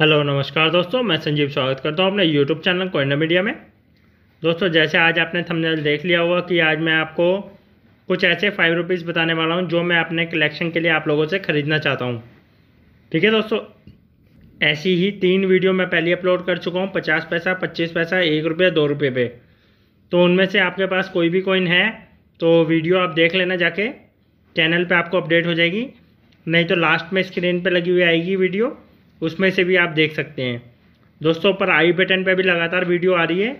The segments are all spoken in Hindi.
हेलो नमस्कार दोस्तों मैं संजीव स्वागत करता हूँ अपने यूट्यूब चैनल कोयना मीडिया में दोस्तों जैसे आज आपने थंबनेल देख लिया होगा कि आज मैं आपको कुछ ऐसे फाइव रुपीज़ बताने वाला हूँ जो मैं अपने कलेक्शन के लिए आप लोगों से ख़रीदना चाहता हूँ ठीक है दोस्तों ऐसी ही तीन वीडियो मैं पहले अपलोड कर चुका हूँ पचास पैसा पच्चीस पैसा एक रुपये दो रुपये पे तो उनमें से आपके पास कोई भी कॉइन है तो वीडियो आप देख लेना जाके चैनल पर आपको अपडेट हो जाएगी नहीं तो लास्ट में स्क्रीन पर लगी हुई आएगी वीडियो उसमें से भी आप देख सकते हैं दोस्तों पर आई बटन पर भी लगातार वीडियो आ रही है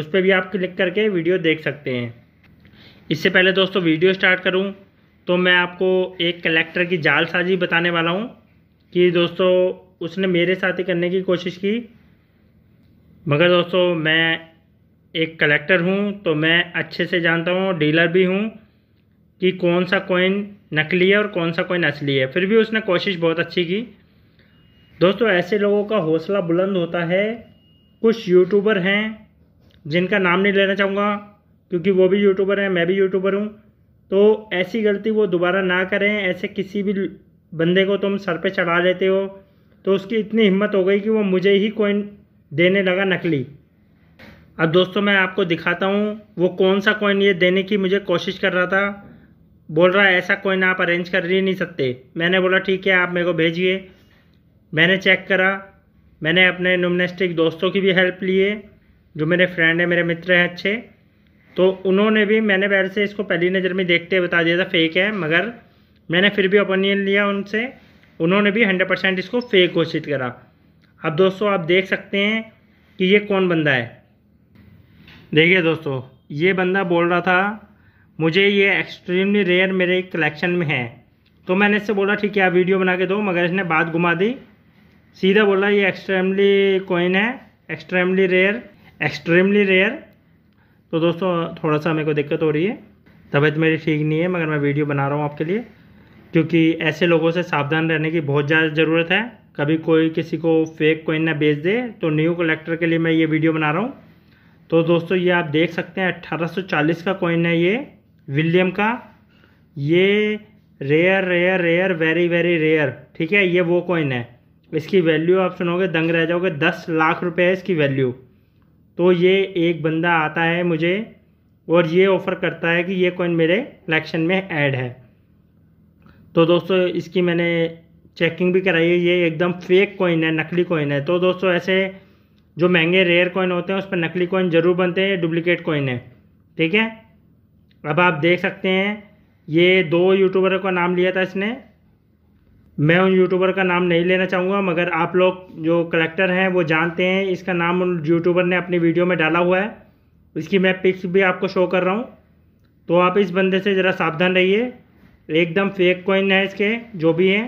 उस पर भी आप क्लिक करके वीडियो देख सकते हैं इससे पहले दोस्तों वीडियो स्टार्ट करूं तो मैं आपको एक कलेक्टर की जालसाजी बताने वाला हूं कि दोस्तों उसने मेरे साथ ही करने की कोशिश की मगर दोस्तों मैं एक कलेक्टर हूं तो मैं अच्छे से जानता हूं डीलर भी हूं कि कौन सा कॉइन नकली है और कौन सा कॉइन असली है फिर भी उसने कोशिश बहुत अच्छी की दोस्तों ऐसे लोगों का हौसला बुलंद होता है कुछ यूट्यूबर हैं जिनका नाम नहीं लेना चाहूँगा क्योंकि वो भी यूट्यूबर हैं मैं भी यूट्यूबर हूँ तो ऐसी गलती वो दोबारा ना करें ऐसे किसी भी बंदे को तुम सर पे चढ़ा लेते हो तो उसकी इतनी हिम्मत हो गई कि वो मुझे ही कॉइन देने लगा नकली अब दोस्तों मैं आपको दिखाता हूँ वो कौन सा कॉइन ये देने की मुझे कोशिश कर रहा था बोल रहा है ऐसा कॉइन आप अरेंज कर ही नहीं सकते मैंने बोला ठीक है आप मेरे को भेजिए मैंने चेक करा मैंने अपने नुमनेस्टिक दोस्तों की भी हेल्प लिए जो मेरे फ्रेंड हैं मेरे मित्र हैं अच्छे तो उन्होंने भी मैंने वैसे इसको पहली नज़र में देखते हुए बता दिया था फेक है मगर मैंने फिर भी ओपिनियन लिया उनसे उन्होंने भी हंड्रेड परसेंट इसको फेक घोषित करा अब दोस्तों आप देख सकते हैं कि ये कौन बंदा है देखिए दोस्तों ये बंदा बोल रहा था मुझे ये एक्सट्रीमली रेयर मेरे कलेक्शन में है तो मैंने इससे बोला ठीक है आप वीडियो बना के दो मगर इसने बात घुमा दी सीधा बोला ये एक्सट्रीमली कॉइन है एक्सट्रीमली रेयर एक्सट्रीमली रेयर तो दोस्तों थोड़ा सा मेरे को दिक्कत हो रही है तबीयत मेरी ठीक नहीं है मगर मैं वीडियो बना रहा हूँ आपके लिए क्योंकि ऐसे लोगों से सावधान रहने की बहुत ज़्यादा ज़रूरत है कभी कोई किसी को फेक कोइन ना बेच दे तो न्यू कलेक्टर के लिए मैं ये वीडियो बना रहा हूँ तो दोस्तों ये आप देख सकते हैं 1840 का कोइन है ये विलियम का ये rare rare rare very very rare ठीक है ये वो कोइन है इसकी वैल्यू आप सुनोगे दंग रह जाओगे दस लाख रुपए है इसकी वैल्यू तो ये एक बंदा आता है मुझे और ये ऑफ़र करता है कि ये कॉइन मेरे कलेक्शन में ऐड है तो दोस्तों इसकी मैंने चेकिंग भी कराई है ये एकदम फेक कॉइन है नकली कॉइन है तो दोस्तों ऐसे जो महंगे रेयर कॉइन होते हैं उस पर नकली कॉइन ज़रूर बनते हैं डुप्लिकेट कॉइन है ठीक है अब आप देख सकते हैं ये दो यूट्यूबर का नाम लिया था इसने मैं उन यूट्यूबर का नाम नहीं लेना चाहूँगा मगर आप लोग जो कलेक्टर हैं वो जानते हैं इसका नाम उन यूट्यूबर ने अपनी वीडियो में डाला हुआ है इसकी मैं पिक्स भी आपको शो कर रहा हूँ तो आप इस बंदे से ज़रा सावधान रहिए एकदम फेक कॉइन है इसके जो भी हैं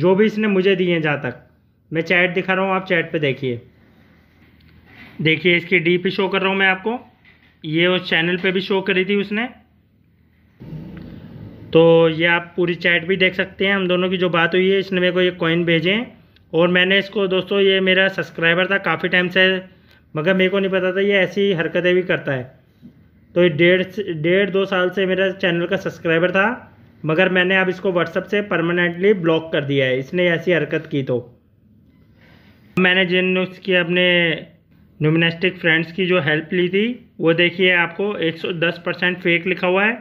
जो भी इसने मुझे दिए हैं जहाँ तक मैं चैट दिखा रहा हूँ आप चैट पे देखिए देखिए इसकी डी पी शो कर रहा हूँ मैं आपको ये उस चैनल पे भी शो करी थी उसने तो ये आप पूरी चैट भी देख सकते हैं हम दोनों की जो बात हुई है इसने मेरे को ये कॉइन भेजे और मैंने इसको दोस्तों ये मेरा सब्सक्राइबर था काफ़ी टाइम से मगर मेरे को नहीं पता था ये ऐसी हरकतें भी करता है तो ये डेढ़ डेढ़ दो साल से मेरा चैनल का सब्सक्राइबर था मगर मैंने अब इसको व्हाट्सअप से परमानेंटली ब्लॉक कर दिया है इसने ऐसी हरकत की तो मैंने जिन उसकी अपने न्यूमिनेस्टिक फ्रेंड्स की जो हेल्प ली थी वो देखिए आपको 110 परसेंट फेक लिखा हुआ है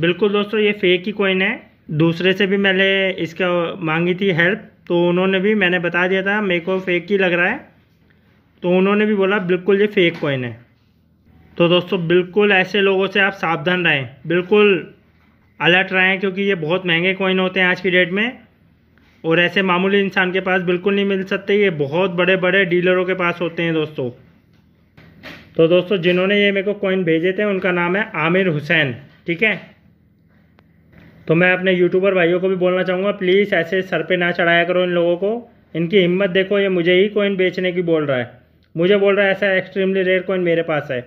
बिल्कुल दोस्तों ये फेक ही कोइन है दूसरे से भी मैंने इसका मांगी थी हेल्प तो उन्होंने भी मैंने बता दिया था मेरे को फेक ही लग रहा है तो उन्होंने भी बोला बिल्कुल ये फेक कोइन है तो दोस्तों बिल्कुल ऐसे लोगों से आप सावधान रहें बिल्कुल अलर्ट रहें क्योंकि ये बहुत महंगे कोइन होते हैं आज की डेट में और ऐसे मामूली इंसान के पास बिल्कुल नहीं मिल सकते ये बहुत बड़े बड़े डीलरों के पास होते हैं दोस्तों तो दोस्तों जिन्होंने ये मेरे को कोइन भेजे थे उनका नाम है आमिर हुसैन ठीक है तो मैं अपने यूट्यूबर भाइयों को भी बोलना चाहूँगा प्लीज़ ऐसे सर पे ना चढ़ाया करो इन लोगों को इनकी हिम्मत देखो ये मुझे ही कोइन बेचने की बोल रहा है मुझे बोल रहा है ऐसा एक्सट्रीमली रेयर कोइन मेरे पास है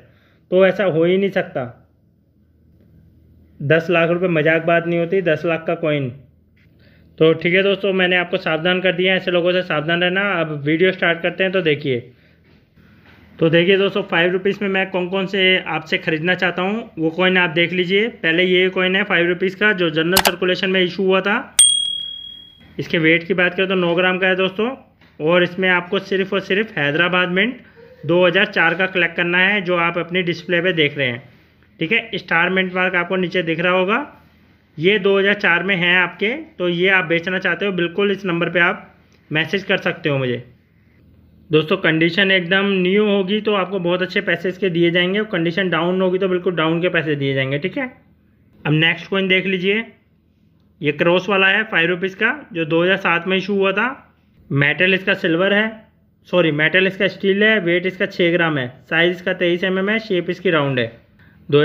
तो ऐसा हो ही नहीं सकता दस लाख रुपए मजाक बात नहीं होती दस लाख का कोइन तो ठीक है दोस्तों मैंने आपको सावधान कर दिया है ऐसे लोगों से सावधान रहना अब वीडियो स्टार्ट करते हैं तो देखिए तो देखिए दोस्तों फाइव रुपीज़ में मैं कौन कौन से आपसे ख़रीदना चाहता हूँ वो कॉइन आप देख लीजिए पहले ये कॉइन है फाइव रुपीज़ का जो जनरल सर्कुलेशन में इशू हुआ था इसके वेट की बात करें तो नौ ग्राम का है दोस्तों और इसमें आपको सिर्फ और सिर्फ हैदराबाद मिंट 2004 का कलेक्ट करना है जो आप अपनी डिस्प्ले पे देख रहे हैं ठीक है स्टार मिंट मार्क आपको नीचे दिख रहा होगा ये 2004 में हैं आपके तो ये आप बेचना चाहते हो बिल्कुल इस नंबर पे आप मैसेज कर सकते हो मुझे दोस्तों कंडीशन एकदम न्यू होगी तो आपको बहुत अच्छे पैसे इसके दिए जाएंगे कंडीशन डाउन होगी तो बिल्कुल डाउन के पैसे दिए जाएंगे ठीक है अब नेक्स्ट कोइन देख लीजिए ये क्रॉस वाला है फाइव रुपीज़ का जो 2007 में इशू हुआ था मेटल इसका सिल्वर है सॉरी मेटल इसका स्टील है वेट इसका छः ग्राम है साइज इसका तेईस एम एम है शेप इसकी राउंड है दो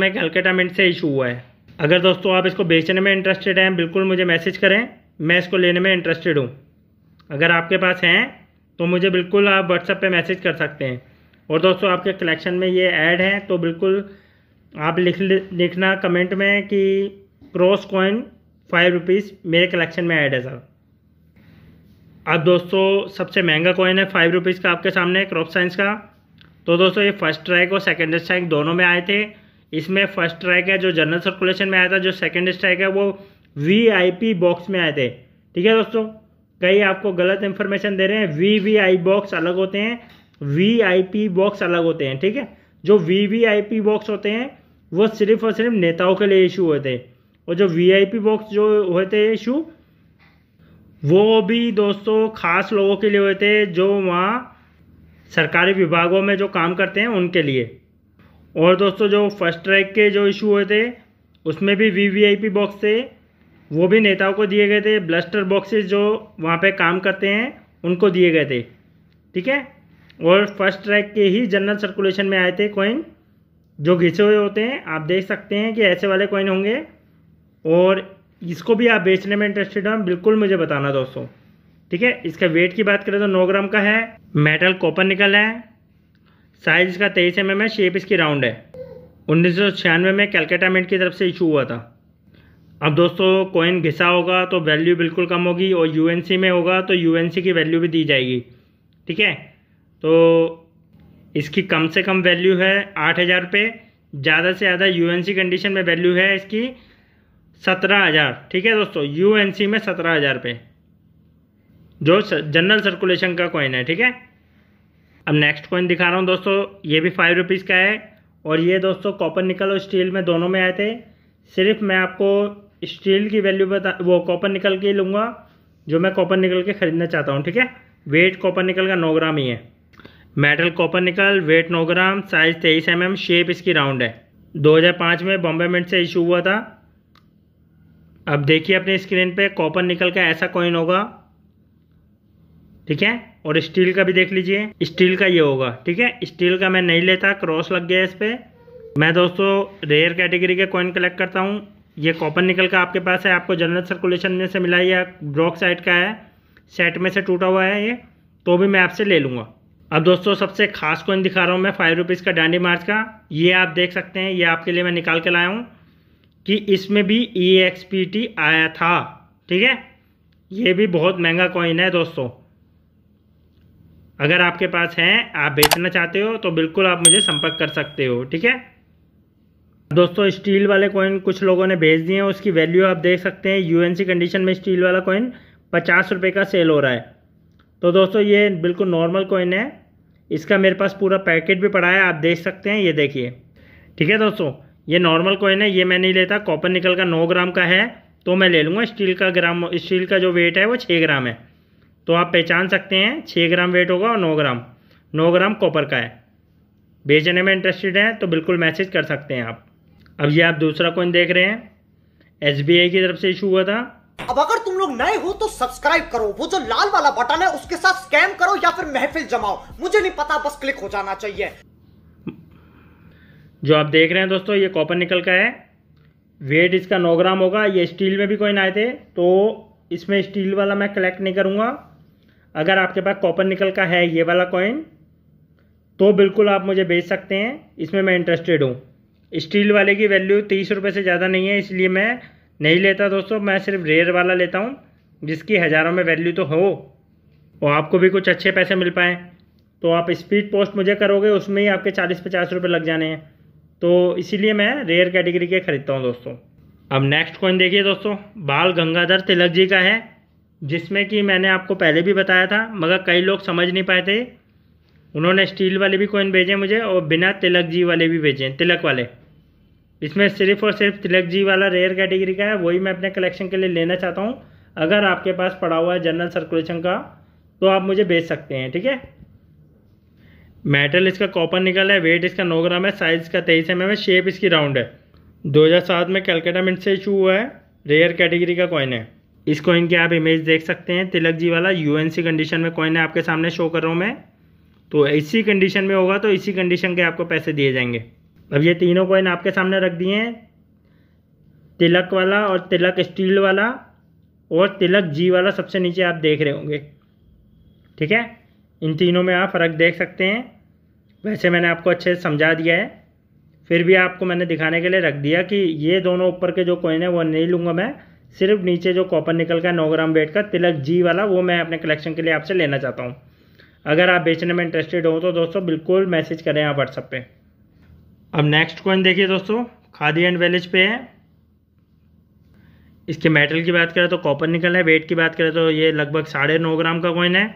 में कलकत्ता मिनट से इशू हुआ है अगर दोस्तों आप इसको बेचने में इंटरेस्टेड हैं बिल्कुल मुझे मैसेज करें मैं इसको लेने में इंटरेस्टेड हूँ अगर आपके पास हैं तो मुझे बिल्कुल आप व्हाट्सएप पे मैसेज कर सकते हैं और दोस्तों आपके कलेक्शन में ये ऐड है तो बिल्कुल आप लिख लिखना कमेंट में कि क्रॉस कॉइन फाइव रुपीज़ मेरे कलेक्शन में ऐड है सर अब दोस्तों सबसे महंगा कॉइन है फाइव रुपीज़ का आपके सामने क्रॉप साइंस का तो दोस्तों ये फर्स्ट स्ट्राइक और सेकेंड स्ट्राइक दोनों में आए थे इसमें फर्स्ट स्ट्राइक है जो जनरल सर्कुलेशन में आया था जो सेकेंड स्ट्राइक है वो वी बॉक्स में आए थे ठीक है दोस्तों कई आपको गलत इन्फॉर्मेशन दे रहे हैं वी वी आई बॉक्स अलग होते हैं वी आई पी बॉक्स अलग होते हैं ठीक है जो V V I P box होते हैं वो सिर्फ और सिर्फ नेताओं के लिए इशू होते हैं और जो वी आई पी बॉक्स जो होते हैं इशू वो भी दोस्तों खास लोगों के लिए होते हैं जो वहाँ सरकारी विभागों में जो काम करते हैं उनके लिए और दोस्तों जो फर्स्ट ट्रैक के जो इशू होते उसमें भी V V I P box थे वो भी नेताओं को दिए गए थे ब्लस्टर बॉक्सेस जो वहाँ पे काम करते हैं उनको दिए गए थे ठीक है और फर्स्ट ट्रैक के ही जनरल सर्कुलेशन में आए थे कॉइन जो घिसे हुए होते हैं आप देख सकते हैं कि ऐसे वाले कॉइन होंगे और इसको भी आप बेचने में इंटरेस्टेड हों बिल्कुल मुझे बताना दोस्तों ठीक है इसका वेट की बात करें तो नौ ग्राम का है मेटल कॉपर निकल है साइज इसका तेईस एम एम है शेप इसकी राउंड है उन्नीस में कैलकाटा मेंट की तरफ से इशू हुआ था अब दोस्तों कोइन घिसा होगा तो वैल्यू बिल्कुल कम होगी और यूएनसी में होगा तो यूएनसी की वैल्यू भी दी जाएगी ठीक है तो इसकी कम से कम वैल्यू है आठ हज़ार रुपये ज़्यादा से ज़्यादा यूएनसी कंडीशन में वैल्यू है इसकी सत्रह हज़ार ठीक है दोस्तों यूएनसी में सत्रह हज़ार रुपये जो जनरल सर्कुलेशन का कॉइन है ठीक है अब नेक्स्ट कॉइन दिखा रहा हूँ दोस्तों ये भी फाइव रुपीज़ का है और ये दोस्तों कॉपर निकल और स्टील में दोनों में आए थे सिर्फ मैं आपको स्टील की वैल्यू बता वो कॉपर निकल के लूँगा जो मैं कॉपर निकल के ख़रीदना चाहता हूँ ठीक है वेट कॉपर निकल का नौ ग्राम ही है मेटल कॉपर निकल वेट नौ ग्राम साइज़ तेईस एम शेप इसकी राउंड है 2005 में बॉम्बे मिंट से इशू हुआ था अब देखिए अपने स्क्रीन पे कॉपर निकल का ऐसा कॉइन होगा ठीक है और स्टील का भी देख लीजिए स्टील का ये होगा ठीक है स्टील का मैं नहीं लेता क्रॉस लग गया इस पर मैं दोस्तों रेयर कैटेगरी के कॉइन कलेक्ट करता हूँ ये कॉपर निकल का आपके पास है आपको जनरल सर्कुलेशन में से मिला या ब्रॉक्साइड का है सेट में से टूटा हुआ है ये तो भी मैं आपसे ले लूँगा अब दोस्तों सबसे खास कोइन दिखा रहा हूँ मैं फाइव रुपीज़ का डांडी मार्च का ये आप देख सकते हैं ये आपके लिए मैं निकाल के लाया हूँ कि इसमें भी ई एक्स पी टी आया था ठीक है ये भी बहुत महंगा कॉइन है दोस्तों अगर आपके पास हैं आप बेचना चाहते हो तो बिल्कुल आप मुझे संपर्क कर सकते हो ठीक है दोस्तों स्टील वाले कॉइन कुछ लोगों ने भेज दिए हैं उसकी वैल्यू आप देख सकते हैं यूएनसी कंडीशन में स्टील वाला कॉइन पचास रुपये का सेल हो रहा है तो दोस्तों ये बिल्कुल नॉर्मल कॉइन है इसका मेरे पास पूरा पैकेट भी पड़ा है आप देख सकते हैं ये देखिए ठीक है दोस्तों ये नॉर्मल कॉइन है ये मैं नहीं लेता कॉपर निकल का नौ ग्राम का है तो मैं ले लूँगा स्टील का ग्राम स्टील का जो वेट है वो छः ग्राम है तो आप पहचान सकते हैं छः ग्राम वेट होगा और नौ ग्राम नौ ग्राम कॉपर का है भेजने में इंटरेस्टेड हैं तो बिल्कुल मैसेज कर सकते हैं आप अब ये आप दूसरा कॉइन देख रहे हैं एस की तरफ से इशू हुआ था अब अगर तुम लोग नए हो तो सब्सक्राइब करो वो जो लाल वाला बटन है उसके साथ स्कैम करो या फिर महफिल जमाओ मुझे नहीं पता बस क्लिक हो जाना चाहिए जो आप देख रहे हैं दोस्तों ये कॉपर निकल का है वेट इसका नौ ग्राम होगा ये स्टील में भी कॉइन आए थे तो इसमें स्टील वाला मैं कलेक्ट नहीं करूँगा अगर आपके पास कॉपर निकल का है ये वाला कॉइन तो बिल्कुल आप मुझे बेच सकते हैं इसमें मैं इंटरेस्टेड हूँ स्टील वाले की वैल्यू तीस रुपये से ज़्यादा नहीं है इसलिए मैं नहीं लेता दोस्तों मैं सिर्फ रेयर वाला लेता हूँ जिसकी हज़ारों में वैल्यू तो हो और आपको भी कुछ अच्छे पैसे मिल पाएँ तो आप स्पीड पोस्ट मुझे करोगे उसमें ही आपके चालीस पचास रुपये लग जाने हैं तो इसीलिए मैं रेयर कैटेगरी के ख़रीदता हूँ दोस्तों अब नेक्स्ट कॉइन देखिए दोस्तों बाल गंगाधर तिलक जी का है जिसमें कि मैंने आपको पहले भी बताया था मगर कई लोग समझ नहीं पाए थे उन्होंने स्टील वाले भी कॉइन भेजे मुझे और बिना तिलक जी वाले भी भेजे तिलक वाले इसमें सिर्फ और सिर्फ तिलक जी वाला रेयर कैटेगरी का है वही मैं अपने कलेक्शन के लिए लेना चाहता हूँ अगर आपके पास पड़ा हुआ है जनरल सर्कुलेशन का तो आप मुझे बेच सकते हैं ठीक है मेटल इसका कॉपर निकल है वेट इसका नौ ग्राम है साइज़ इसका तेईस एम एम है शेप इसकी राउंड है 2007 में कैलकाटा मिट से इशू हुआ है रेयर कैटेगरी का कॉइन है इस कॉइन की आप इमेज देख सकते हैं तिलक जी वाला सी कंडीशन में कॉइन है आपके सामने शो कर रहा हूँ मैं तो इसी कंडीशन में होगा तो इसी कंडीशन के आपको पैसे दिए जाएंगे अब ये तीनों कॉइन आपके सामने रख दिए हैं तिलक वाला और तिलक स्टील वाला और तिलक जी वाला सबसे नीचे आप देख रहे होंगे ठीक है इन तीनों में आप फ़र्क देख सकते हैं वैसे मैंने आपको अच्छे से समझा दिया है फिर भी आपको मैंने दिखाने के लिए रख दिया कि ये दोनों ऊपर के जो कॉइन है वो नहीं लूँगा मैं सिर्फ नीचे जो कॉपर निकल का नौ ग्राम वेट का तिलक जी वाला वो मैं अपने कलेक्शन के लिए आपसे लेना चाहता हूँ अगर आप बेचने में इंटरेस्टेड हो तो दोस्तों बिल्कुल मैसेज करें आप व्हाट्सअप पर अब नेक्स्ट कॉइन देखिए दोस्तों खादी एंड वेलेज पे है इसके मेटल की बात करें तो कॉपर निकल है वेट की बात करें तो ये लगभग साढ़े नौ ग्राम का कॉइन है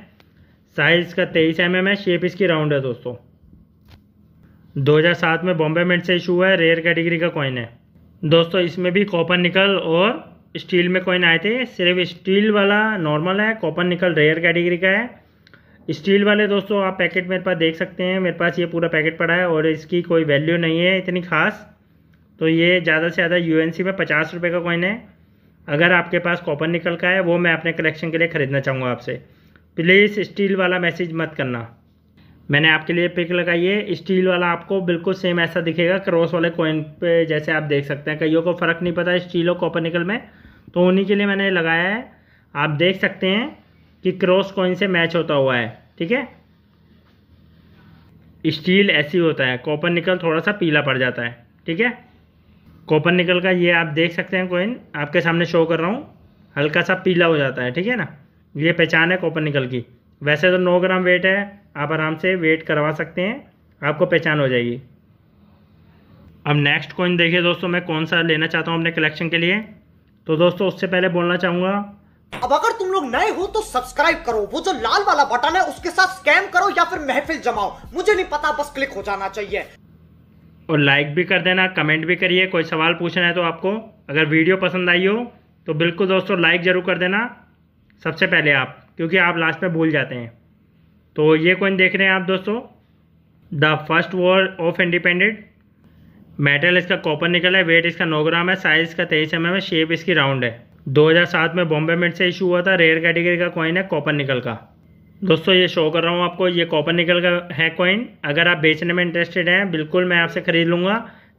साइज़ इसका तेईस एम mm है शेप इसकी राउंड है दोस्तों 2007 में बॉम्बे मेंट से इशू हुआ है रेयर कैटेगरी का कॉइन है दोस्तों इसमें भी कॉपर निकल और स्टील में कॉइन आए थे सिर्फ स्टील वाला नॉर्मल है कॉपर निकल रेयर कैटेगरी का है स्टील वाले दोस्तों आप पैकेट मेरे पास देख सकते हैं मेरे पास ये पूरा पैकेट पड़ा है और इसकी कोई वैल्यू नहीं है इतनी खास तो ये ज़्यादा से ज़्यादा सी में पचास रुपये का कॉइन है अगर आपके पास कॉपर निकल का है वो मैं अपने कलेक्शन के लिए ख़रीदना चाहूँगा आपसे प्लीज़ स्टील वाला मैसेज मत करना मैंने आपके लिए पिक लगाई है स्टील वाला आपको बिल्कुल सेम ऐसा दिखेगा क्रॉस वाले कॉइन पे जैसे आप देख सकते हैं कईयों को फ़र्क नहीं पता स्टील और कॉपर निकल में तो उन्हीं के लिए मैंने लगाया है आप देख सकते हैं कि क्रॉस कॉइन से मैच होता हुआ है ठीक है स्टील ऐसी होता है कॉपर निकल थोड़ा सा पीला पड़ जाता है ठीक है कॉपर निकल का ये आप देख सकते हैं कॉइन आपके सामने शो कर रहा हूँ हल्का सा पीला हो जाता है ठीक है ना ये पहचान है कॉपर निकल की वैसे तो नौ ग्राम वेट है आप आराम से वेट करवा सकते हैं आपको पहचान हो जाएगी अब नेक्स्ट कॉइन देखिए दोस्तों मैं कौन सा लेना चाहता हूँ अपने कलेक्शन के लिए तो दोस्तों उससे पहले बोलना चाहूँगा अब अगर तुम लोग नए हो तो सब्सक्राइब करो वो जो लाल वाला बटन है उसके साथ स्कैम करो या फिर महफिल जमाओ मुझे नहीं पता बस क्लिक हो जाना चाहिए और लाइक भी कर देना कमेंट भी करिए कोई सवाल पूछना है तो आपको अगर वीडियो पसंद आई हो तो बिल्कुल दोस्तों लाइक ज़रूर कर देना सबसे पहले आप क्योंकि आप लास्ट में भूल जाते हैं तो ये कोइन देख रहे हैं आप दोस्तों the first war of independent metal इसका कॉपर निकल है वेट इसका नौ ग्राम है साइज़ इसका तेईस एम एम है शेप इसकी राउंड है 2007 में बॉम्बे मिट से इशू हुआ था रेयर कैटेगरी का कॉइन है कॉपर निकल का दोस्तों ये शो कर रहा हूँ आपको ये कॉपर निकल का है कॉइन अगर आप बेचने में इंटरेस्टेड हैं बिल्कुल मैं आपसे ख़रीद लूँगा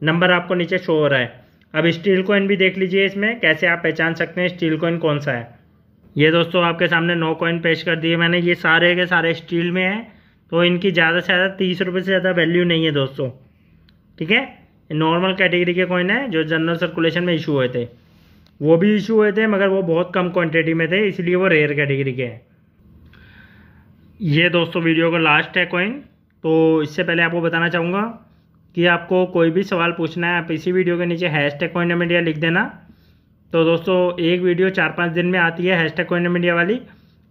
नंबर आपको नीचे शो हो रहा है अब स्टील कॉइन भी देख लीजिए इसमें कैसे आप पहचान सकते हैं स्टील कॉइन कौन सा है ये दोस्तों आपके सामने नौ कॉइन पेश कर दिए मैंने ये सारे के सारे स्टील में हैं तो इनकी ज़्यादा से ज़्यादा तीस रुपये से ज़्यादा वैल्यू नहीं है दोस्तों ठीक है नॉर्मल कैटेगरी के कॉइन है जो जनरल सर्कुलेशन में इशू हुए थे वो भी इशू हुए थे मगर वो बहुत कम क्वांटिटी में थे इसलिए वो रेयर कैटेगरी के हैं ये दोस्तों वीडियो का लास्ट है कॉइन तो इससे पहले आपको बताना चाहूँगा कि आपको कोई भी सवाल पूछना है आप इसी वीडियो के नीचे हैश टैग कोइन इंडिया लिख देना तो दोस्तों एक वीडियो चार पाँच दिन में आती है हैश टैग कोइन वाली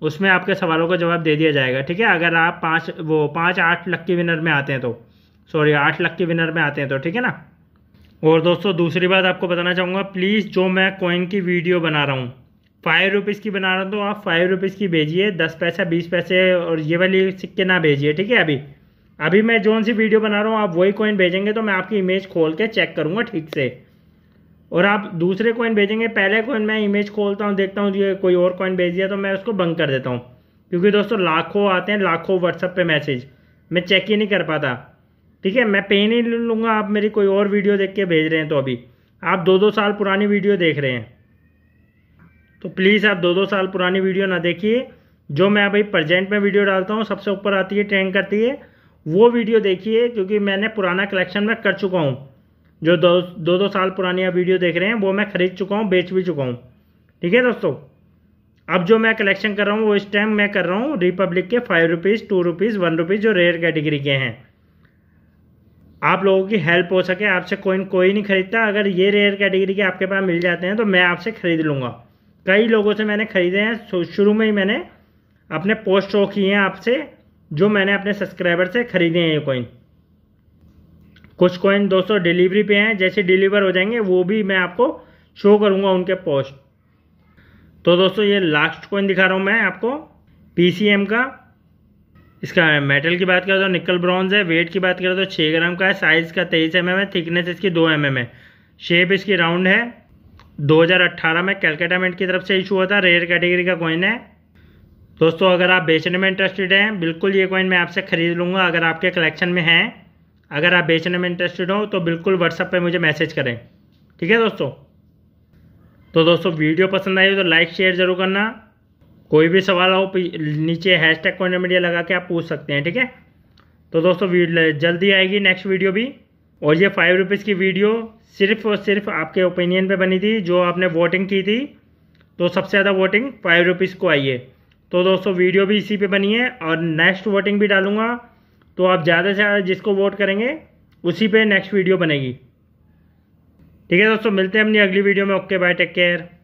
उसमें आपके सवालों का जवाब दे दिया जाएगा ठीक है अगर आप पाँच वो पाँच आठ लक्की विनर में आते हैं तो सॉरी आठ लक्की विनर में आते हैं तो ठीक है ना और दोस्तों दूसरी बात आपको बताना चाहूँगा प्लीज़ जो मैं कॉइन की वीडियो बना रहा हूँ फाइव रुपीज़ की बना रहा हूँ तो आप फाइव रुपीज़ की भेजिए दस पैसा बीस पैसे और ये वाली सिक्के ना भेजिए ठीक है अभी अभी मैं जौन सी वीडियो बना रहा हूँ आप वही कॉइन भेजेंगे तो मैं आपकी इमेज खोल के चेक करूँगा ठीक से और आप दूसरे कॉइन भेजेंगे पहले कॉइन मैं इमेज खोलता हूँ देखता हूँ ये कोई और कॉइन भेज दिया तो मैं उसको बंक कर देता हूँ क्योंकि दोस्तों लाखों आते हैं लाखों व्हाट्सअप पे मैसेज मैं चेक ही नहीं कर पाता ठीक है मैं पेन ही लूँगा आप मेरी कोई और वीडियो देख के भेज रहे हैं तो अभी आप दो दो साल पुरानी वीडियो देख रहे हैं तो प्लीज़ आप दो दो साल पुरानी वीडियो ना देखिए जो मैं अभी प्रजेंट में वीडियो डालता हूँ सबसे ऊपर आती है ट्रेंड करती है वो वीडियो देखिए क्योंकि मैंने पुराना कलेक्शन में कर चुका हूँ जो दो दो दो साल पुरानी वीडियो देख रहे हैं वो मैं ख़रीद चुका हूँ बेच भी चुका हूँ ठीक है दोस्तों अब जो मैं कलेक्शन कर रहा हूँ वो इस टाइम मैं कर रहा हूँ रिपब्लिक के five rupees two rupees one rupees जो रेयर कैटेगरी के हैं आप लोगों की हेल्प हो सके आपसे कोइन कोई नहीं खरीदता अगर ये रेयर कैटेगरी के आपके पास मिल जाते हैं तो मैं आपसे ख़रीद लूँगा कई लोगों से मैंने ख़रीदे हैं शुरू में ही मैंने अपने पोस्ट शो किए हैं आपसे जो मैंने अपने सब्सक्राइबर से ख़रीदे हैं ये कोइन कुछ कोइन दोस्तों डिलीवरी पे हैं जैसे डिलीवर हो जाएंगे वो भी मैं आपको शो करूँगा उनके पोस्ट तो दोस्तों ये लास्ट कोइन दिखा रहा हूँ मैं आपको पी का इसका मेटल की बात करें तो निकल ब्रॉन्ज है वेट की बात करें तो छः ग्राम का है साइज़ का तेईस एम है थिकनेस इसकी दो एम mm है शेप इसकी राउंड है 2018 में कैलकाटा मिंट की तरफ से इशू हुआ था रेयर कैटेगरी का कॉइन है दोस्तों अगर आप बेचने में इंटरेस्टेड हैं बिल्कुल ये कॉइन मैं आपसे ख़रीद लूँगा अगर आपके कलेक्शन में हैं अगर आप बेचने में इंटरेस्टेड हो तो बिल्कुल व्हाट्सअप पर मुझे मैसेज करें ठीक है दोस्तों तो दोस्तों वीडियो पसंद आई तो लाइक शेयर ज़रूर करना कोई भी सवाल हो नीचे हैश टैग कोने मीडिया लगा के आप पूछ सकते हैं ठीक है तो दोस्तों जल्दी आएगी नेक्स्ट वीडियो भी और ये फाइव रुपीज़ की वीडियो सिर्फ और सिर्फ आपके ओपिनियन पे बनी थी जो आपने वोटिंग की थी तो सबसे ज़्यादा वोटिंग फाइव रुपीज़ को आई है तो दोस्तों वीडियो भी इसी पे बनी है और नेक्स्ट वोटिंग भी डालूंगा तो आप ज़्यादा से ज़्यादा जिसको वोट करेंगे उसी पे नेक्स्ट वीडियो बनेगी ठीक है दोस्तों मिलते हैं अपनी अगली वीडियो में ओके बाय टेक केयर